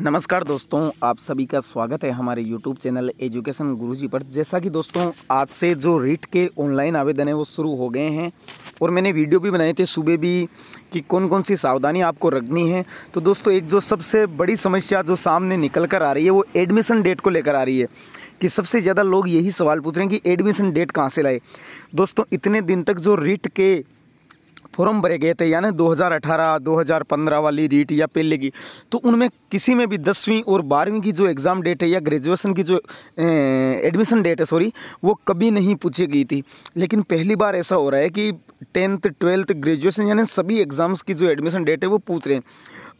नमस्कार दोस्तों आप सभी का स्वागत है हमारे YouTube चैनल एजुकेशन गुरुजी पर जैसा कि दोस्तों आज से जो रीट के ऑनलाइन आवेदन है वो शुरू हो गए हैं और मैंने वीडियो भी बनाए थे सुबह भी कि कौन कौन सी सावधानी आपको रखनी है तो दोस्तों एक जो सबसे बड़ी समस्या जो सामने निकल कर आ रही है वो एडमिशन डेट को लेकर आ रही है कि सबसे ज़्यादा लोग यही सवाल पूछ रहे हैं कि एडमिशन डेट कहाँ से लाए दोस्तों इतने दिन तक जो रीट के फॉर्म भरे गए थे यानी 2018, 2015 वाली रीट या पहले की तो उनमें किसी में भी दसवीं और बारहवीं की जो एग्ज़ाम डेट है या ग्रेजुएशन की जो एडमिशन डेट है सॉरी वो कभी नहीं पूछी गई थी लेकिन पहली बार ऐसा हो रहा है कि टेंथ ट्वेल्थ ग्रेजुएशन यानी सभी एग्ज़ाम्स की जो एडमिशन डेट है वो पूछ रहे हैं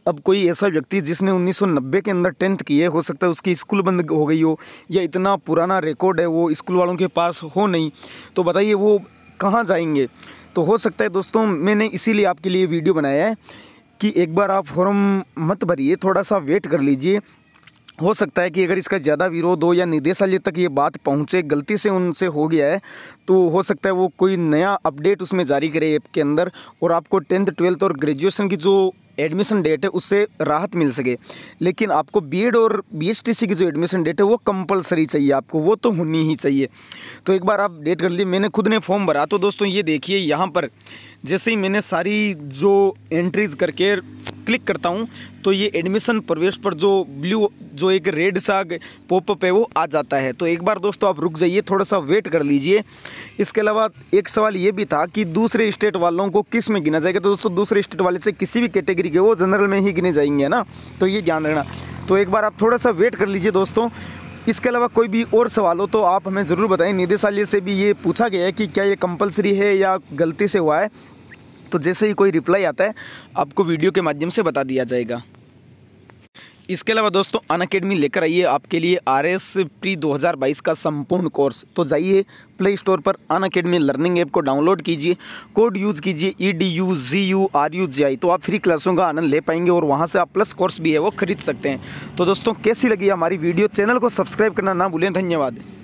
अब कोई ऐसा व्यक्ति जिसने 1990 के अंदर टेंथ की है हो सकता है उसकी स्कूल बंद हो गई हो या इतना पुराना रिकॉर्ड है वो स्कूल वालों के पास हो नहीं तो बताइए वो कहाँ जाएंगे तो हो सकता है दोस्तों मैंने इसीलिए आपके लिए वीडियो बनाया है कि एक बार आप फॉर्म मत भरिए थोड़ा सा वेट कर लीजिए हो सकता है कि अगर इसका ज़्यादा विरोध हो या निदेशालय तक ये बात पहुँचे गलती से उनसे हो गया है तो हो सकता है वो कोई नया अपडेट उसमें जारी करे ऐप के अंदर और आपको टेंथ ट्वेल्थ और ग्रेजुएशन की जो एडमिशन डेट है उससे राहत मिल सके लेकिन आपको बीएड और बीएसटीसी की जो एडमिशन डेट है वो कंपलसरी चाहिए आपको वो तो होनी ही चाहिए तो एक बार आप डेट कर लिए मैंने खुद ने फॉर्म भरा तो दोस्तों ये देखिए यहाँ पर जैसे ही मैंने सारी जो एंट्रीज़ करके क्लिक करता हूँ तो ये एडमिशन प्रवेश पर जो ब्लू जो एक रेड सा पॉपअप है वो आ जाता है तो एक बार दोस्तों आप रुक जाइए थोड़ा सा वेट कर लीजिए इसके अलावा एक सवाल ये भी था कि दूसरे स्टेट वालों को किस में गिना जाएगा तो दोस्तों दूसरे स्टेट वाले से किसी भी कैटेगरी के वो जनरल में ही गिने जाएंगे ना तो ये ध्यान रखना तो एक बार आप थोड़ा सा वेट कर लीजिए दोस्तों इसके अलावा कोई भी और सवाल हो तो आप हमें ज़रूर बताएं निदेशालय से भी ये पूछा गया है कि क्या ये कंपलसरी है या गलती से हुआ है तो जैसे ही कोई रिप्लाई आता है आपको वीडियो के माध्यम से बता दिया जाएगा इसके अलावा दोस्तों अन अकेडमी लेकर आइए आपके लिए आर एस प्री बाईस का संपूर्ण कोर्स तो जाइए प्ले स्टोर पर अन अकेडमी लर्निंग ऐप को डाउनलोड कीजिए कोड यूज़ कीजिए E D U G U R U G I तो आप फ्री क्लासों का आनंद ले पाएंगे और वहाँ से आप प्लस कोर्स भी है वो खरीद सकते हैं तो दोस्तों कैसी लगी हमारी वीडियो चैनल को सब्सक्राइब करना ना भूलें धन्यवाद